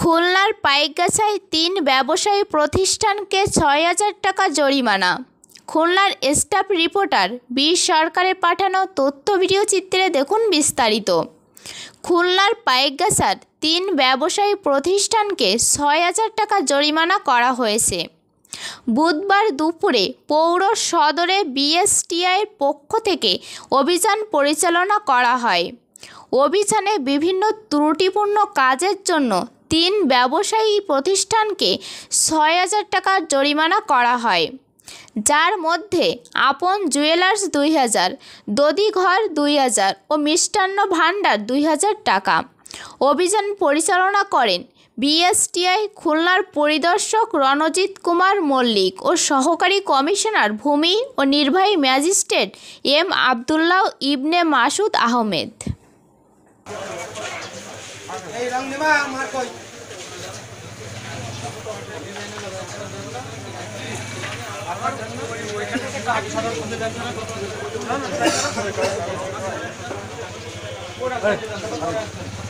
খুলনার পাইকগাছায় তিন ব্যবসায়ী প্রতিষ্ঠানকে ছয় হাজার টাকা জরিমানা খুলনার স্টাফ রিপোর্টার বীর সরকারের পাঠানো তথ্য ভিডিও চিত্রে দেখুন বিস্তারিত খুলনার পাইকগাছার তিন ব্যবসায়ী প্রতিষ্ঠানকে ছয় হাজার টাকা জরিমানা করা হয়েছে বুধবার দুপুরে পৌর সদরে বিএসটিআইয়ের পক্ষ থেকে অভিযান পরিচালনা করা হয় অভিযানে বিভিন্ন ত্রুটিপূর্ণ কাজের জন্য তিন ব্যবসায়ী প্রতিষ্ঠানকে ছয় হাজার টাকার জরিমানা করা হয় যার মধ্যে আপন জুয়েলার্স দুই হাজার দদিঘর দুই হাজার ও মিষ্টান্ন ভাণ্ডার দুই হাজার টাকা অভিযান পরিচালনা করেন বিএসটিআই খুলনার পরিদর্শক রণজিৎ কুমার মল্লিক ও সহকারী কমিশনার ভূমি ও নির্বাহী ম্যাজিস্ট্রেট এম আবদুল্লাহ ইবনে মাসুদ আহমেদ